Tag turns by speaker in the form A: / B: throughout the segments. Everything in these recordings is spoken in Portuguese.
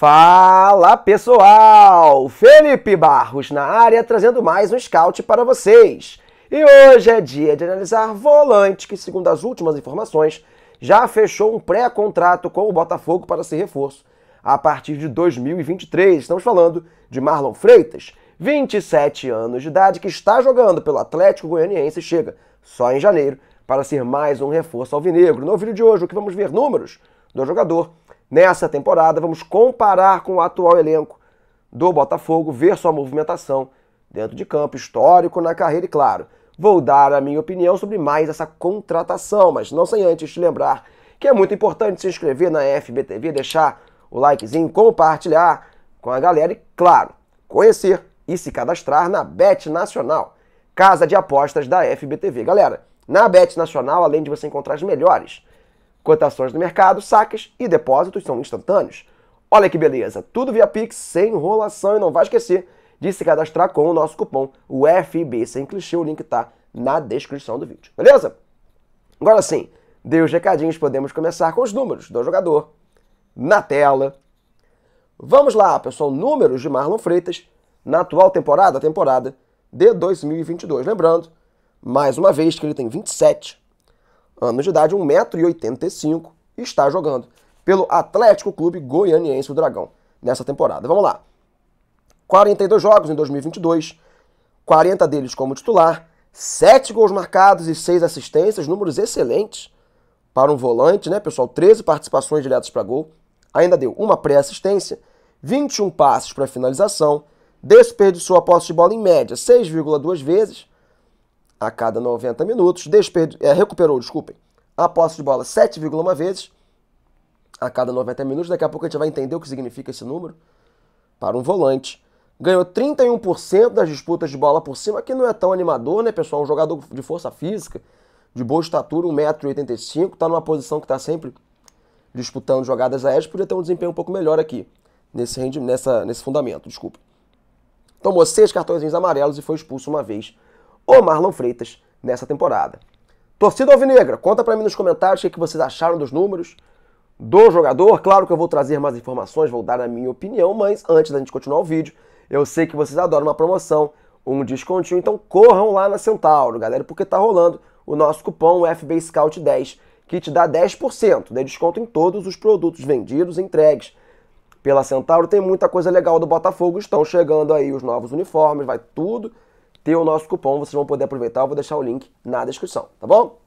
A: Fala pessoal! Felipe Barros na área trazendo mais um scout para vocês. E hoje é dia de analisar volante que, segundo as últimas informações, já fechou um pré-contrato com o Botafogo para ser reforço a partir de 2023. Estamos falando de Marlon Freitas, 27 anos de idade, que está jogando pelo Atlético Goianiense e chega só em janeiro para ser mais um reforço alvinegro. No vídeo de hoje, o que vamos ver números do jogador nessa temporada, vamos comparar com o atual elenco do Botafogo, ver sua movimentação dentro de campo, histórico na carreira e, claro, vou dar a minha opinião sobre mais essa contratação, mas não sem antes te lembrar que é muito importante se inscrever na FBTV, deixar o likezinho, compartilhar com a galera e, claro, conhecer e se cadastrar na Bet Nacional, casa de apostas da FBTV. Galera, na Bet Nacional, além de você encontrar as melhores Cotações do mercado, saques e depósitos são instantâneos. Olha que beleza, tudo via Pix, sem enrolação e não vai esquecer de se cadastrar com o nosso cupom, o sem clichê, o link está na descrição do vídeo, beleza? Agora sim, deu os recadinhos, podemos começar com os números do jogador na tela. Vamos lá, pessoal, números de Marlon Freitas na atual temporada, temporada de 2022. Lembrando, mais uma vez, que ele tem 27 anos de idade, 1,85m, e está jogando pelo Atlético Clube Goianiense, o Dragão, nessa temporada. Vamos lá. 42 jogos em 2022, 40 deles como titular, 7 gols marcados e 6 assistências, números excelentes para um volante, né, pessoal? 13 participações diretas para gol, ainda deu uma pré-assistência, 21 passes para finalização, desperdiçou a posse de bola em média 6,2 vezes, a cada 90 minutos. É, recuperou, desculpem, a posse de bola 7,1 vezes a cada 90 minutos. Daqui a pouco a gente vai entender o que significa esse número para um volante. Ganhou 31% das disputas de bola por cima, que não é tão animador, né, pessoal? Um jogador de força física, de boa estatura, 1,85m, está numa posição que está sempre disputando jogadas aéreas, podia ter um desempenho um pouco melhor aqui, nesse, rendi... nessa, nesse fundamento, desculpa. Tomou seis cartões amarelos e foi expulso uma vez ou Marlon Freitas nessa temporada. Torcida Alvinegra, conta para mim nos comentários o que vocês acharam dos números do jogador. Claro que eu vou trazer mais informações, vou dar a minha opinião, mas antes da gente continuar o vídeo, eu sei que vocês adoram uma promoção, um descontinho, então corram lá na Centauro, galera, porque tá rolando o nosso cupom FB Scout 10, que te dá 10% de né? desconto em todos os produtos vendidos e entregues pela Centauro. Tem muita coisa legal do Botafogo, estão chegando aí os novos uniformes, vai tudo ter o nosso cupom, vocês vão poder aproveitar, eu vou deixar o link na descrição, tá bom?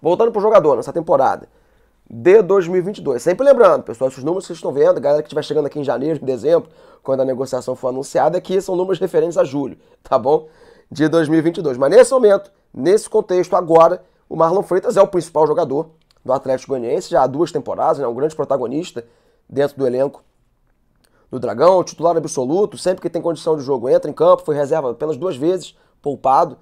A: Voltando pro jogador nessa temporada de 2022. Sempre lembrando, pessoal, esses números que vocês estão vendo, galera que estiver chegando aqui em janeiro, em dezembro, quando a negociação for anunciada, aqui são números referentes a julho, tá bom? De 2022. Mas nesse momento, nesse contexto, agora, o Marlon Freitas é o principal jogador do Atlético Goianiense, já há duas temporadas, né? Um grande protagonista dentro do elenco do Dragão, titular absoluto, sempre que tem condição de jogo entra em campo, foi reserva apenas duas vezes, poupado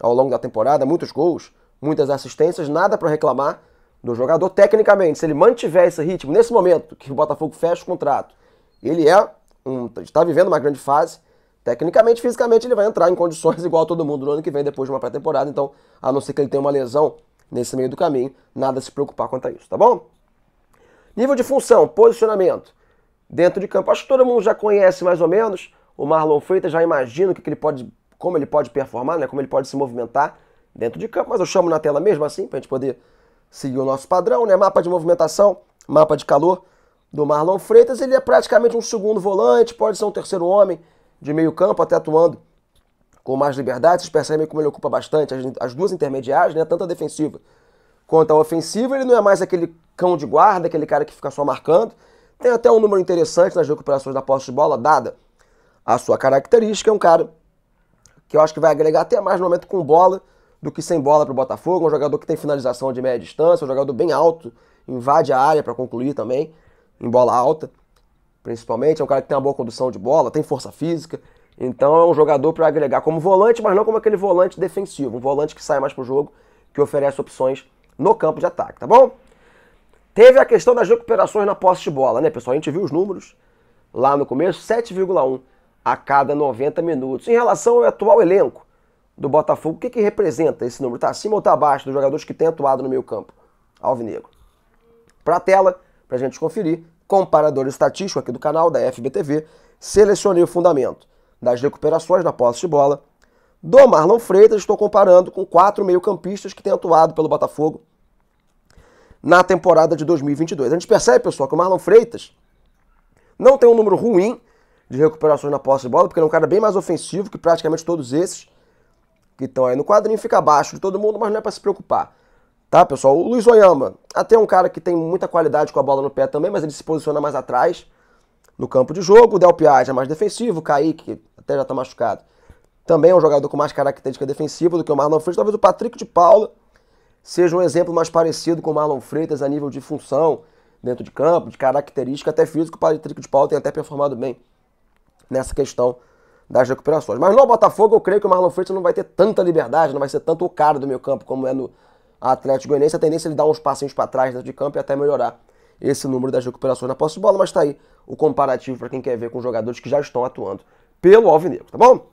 A: ao longo da temporada, muitos gols, muitas assistências, nada para reclamar do jogador. Tecnicamente, se ele mantiver esse ritmo nesse momento que o Botafogo fecha o contrato, ele é um, está vivendo uma grande fase. Tecnicamente, fisicamente, ele vai entrar em condições igual a todo mundo no ano que vem, depois de uma pré-temporada. Então, a não ser que ele tenha uma lesão nesse meio do caminho, nada a se preocupar quanto a isso, tá bom? Nível de função, posicionamento dentro de campo. Acho que todo mundo já conhece mais ou menos o Marlon Freitas, já imagina o que, que ele pode, como ele pode performar, né? como ele pode se movimentar dentro de campo, mas eu chamo na tela mesmo assim, para a gente poder seguir o nosso padrão, né? Mapa de movimentação, mapa de calor do Marlon Freitas, ele é praticamente um segundo volante, pode ser um terceiro homem de meio campo, até atuando com mais liberdade, vocês percebem como ele ocupa bastante as, as duas intermediárias, né? tanto a defensiva quanto a ofensiva, ele não é mais aquele cão de guarda, aquele cara que fica só marcando, tem até um número interessante nas recuperações da posse de bola, dada a sua característica. É um cara que eu acho que vai agregar até mais no momento com bola do que sem bola para o Botafogo. É um jogador que tem finalização de meia distância, é um jogador bem alto, invade a área para concluir também, em bola alta, principalmente. É um cara que tem uma boa condução de bola, tem força física. Então é um jogador para agregar como volante, mas não como aquele volante defensivo, um volante que sai mais pro jogo, que oferece opções no campo de ataque, tá bom? Teve a questão das recuperações na posse de bola, né, pessoal? A gente viu os números lá no começo, 7,1 a cada 90 minutos. Em relação ao atual elenco do Botafogo, o que, que representa esse número? Está acima ou está abaixo dos jogadores que têm atuado no meio campo? Alvinegro. Para a tela, para a gente conferir, comparador estatístico aqui do canal, da FBTV, selecionei o fundamento das recuperações na posse de bola. Do Marlon Freitas, estou comparando com quatro meio-campistas que têm atuado pelo Botafogo na temporada de 2022. A gente percebe, pessoal, que o Marlon Freitas não tem um número ruim de recuperações na posse de bola, porque ele é um cara bem mais ofensivo que praticamente todos esses que estão aí no quadrinho, fica abaixo de todo mundo, mas não é para se preocupar. Tá, pessoal? O Luiz Oyama, até um cara que tem muita qualidade com a bola no pé também, mas ele se posiciona mais atrás no campo de jogo. O Del Piage é mais defensivo, o Kaique até já está machucado. Também é um jogador com mais característica defensiva do que o Marlon Freitas. Talvez o Patrick de Paula seja um exemplo mais parecido com Marlon Freitas a nível de função dentro de campo, de característica, até físico, o Patrick de Paulo tem até performado bem nessa questão das recuperações. Mas no Botafogo eu creio que o Marlon Freitas não vai ter tanta liberdade, não vai ser tanto o cara do meio campo como é no Atlético Goianiense. A tendência é ele dar uns passinhos para trás dentro de campo e até melhorar esse número das recuperações na posse de bola, mas está aí o comparativo para quem quer ver com jogadores que já estão atuando pelo Alvinegro, tá bom?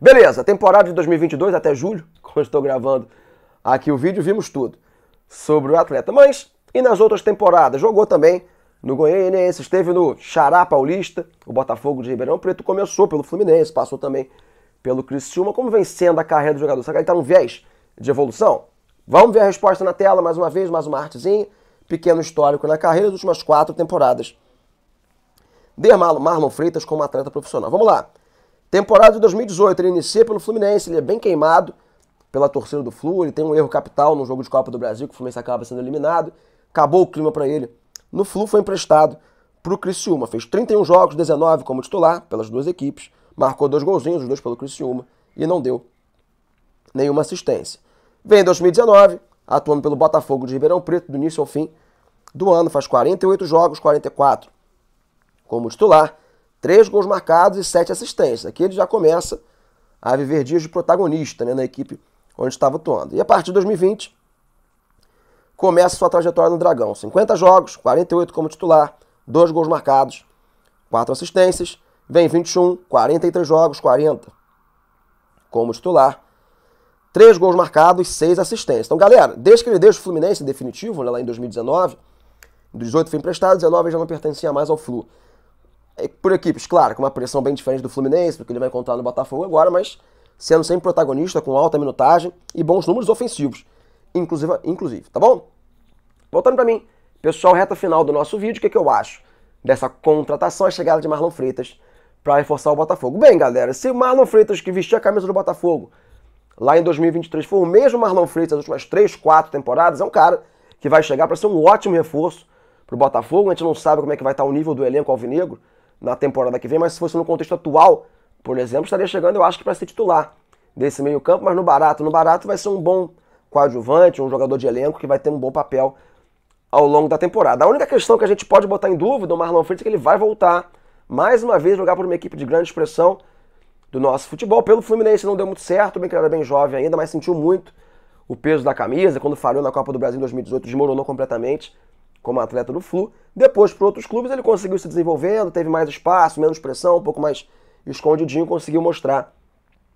A: Beleza, temporada de 2022 até julho, quando estou gravando Aqui o vídeo vimos tudo sobre o atleta, mas e nas outras temporadas? Jogou também no Goianiense, esteve no Xará Paulista, o Botafogo de Ribeirão Preto começou pelo Fluminense, passou também pelo Criciúma. Como vem sendo a carreira do jogador? Será que ele está num viés de evolução? Vamos ver a resposta na tela mais uma vez, mais uma artezinha. Pequeno histórico na carreira das últimas quatro temporadas. Dermalo Marlon Freitas como atleta profissional. Vamos lá. Temporada de 2018, ele inicia pelo Fluminense, ele é bem queimado, pela torcida do Flu, ele tem um erro capital no jogo de Copa do Brasil, que o Fluminense acaba sendo eliminado. Acabou o clima para ele. No Flu foi emprestado para o Criciúma. Fez 31 jogos, 19 como titular pelas duas equipes. Marcou dois golzinhos, os dois pelo Criciúma, e não deu nenhuma assistência. Vem em 2019, atuando pelo Botafogo de Ribeirão Preto, do início ao fim do ano. Faz 48 jogos, 44 como titular. Três gols marcados e sete assistências. Aqui ele já começa a viver dias de protagonista né, na equipe onde estava atuando. E a partir de 2020, começa sua trajetória no Dragão. 50 jogos, 48 como titular, 2 gols marcados, 4 assistências. Vem 21, 43 jogos, 40 como titular, 3 gols marcados, 6 assistências. Então, galera, desde que ele deixa o Fluminense em definitivo, né, lá em 2019, 18 foi emprestado, 19 já não pertencia mais ao Flu. É, por equipes, claro, com uma pressão bem diferente do Fluminense, porque ele vai encontrar no Botafogo agora, mas sendo sempre protagonista com alta minutagem e bons números ofensivos, inclusive, inclusive tá bom? Voltando para mim, pessoal, reta final do nosso vídeo, o que, é que eu acho dessa contratação e chegada de Marlon Freitas para reforçar o Botafogo? Bem, galera, se o Marlon Freitas que vestiu a camisa do Botafogo lá em 2023 for o mesmo Marlon Freitas das últimas três, quatro temporadas, é um cara que vai chegar para ser um ótimo reforço para o Botafogo. A gente não sabe como é que vai estar tá o nível do elenco alvinegro na temporada que vem, mas se fosse no contexto atual por exemplo, estaria chegando, eu acho que para ser titular desse meio-campo, mas no barato, no barato vai ser um bom coadjuvante, um jogador de elenco que vai ter um bom papel ao longo da temporada. A única questão que a gente pode botar em dúvida o Marlon Freitas é que ele vai voltar mais uma vez jogar por uma equipe de grande expressão do nosso futebol. Pelo Fluminense não deu muito certo, bem que ele era bem jovem ainda, mas sentiu muito o peso da camisa. Quando falhou na Copa do Brasil em 2018, desmoronou completamente como atleta do Flu. Depois, para outros clubes, ele conseguiu se desenvolvendo, teve mais espaço, menos pressão, um pouco mais e o Escondidinho conseguiu mostrar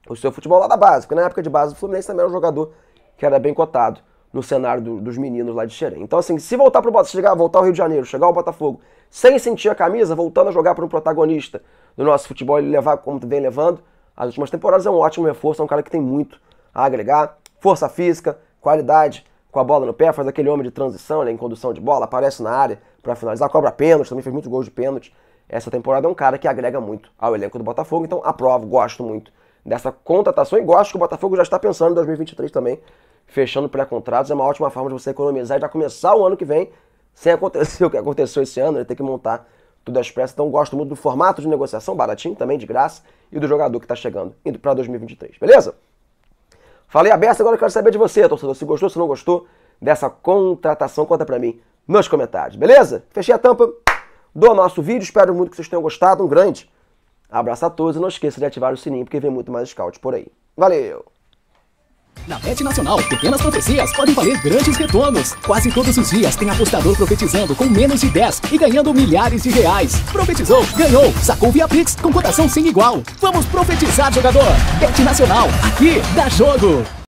A: o seu futebol lá da base, porque na época de base o Fluminense também era um jogador que era bem cotado no cenário do, dos meninos lá de Xerém. Então, assim, se voltar pro Botafogo, chegar, voltar ao Rio de Janeiro, chegar ao Botafogo, sem sentir a camisa, voltando a jogar para um protagonista do nosso futebol, ele levar como vem levando, as últimas temporadas é um ótimo reforço, é um cara que tem muito a agregar, força física, qualidade, com a bola no pé, faz aquele homem de transição, né, em condução de bola, aparece na área para finalizar, cobra pênalti, também fez muitos gols de pênalti essa temporada, é um cara que agrega muito ao elenco do Botafogo. Então, aprovo, gosto muito dessa contratação e gosto que o Botafogo já está pensando em 2023 também, fechando pré-contratos. É uma ótima forma de você economizar e já começar o ano que vem sem acontecer o que aconteceu esse ano, ele né? tem que montar tudo às pressas. Então, gosto muito do formato de negociação, baratinho também, de graça, e do jogador que está chegando, indo para 2023, beleza? Falei a agora eu quero saber de você, torcedor, se gostou, se não gostou dessa contratação, conta para mim nos comentários, beleza? Fechei a tampa do nosso vídeo. Espero muito que vocês tenham gostado. Um grande abraço a todos e não esqueça de ativar o sininho porque vem muito mais scout por aí. Valeu! Na Bet Nacional, pequenas profecias podem valer grandes retornos. Quase todos os dias tem apostador profetizando com menos de 10 e ganhando milhares de reais. Profetizou, ganhou, sacou via Pix com cotação sem igual. Vamos profetizar, jogador! Bet Nacional, aqui dá jogo!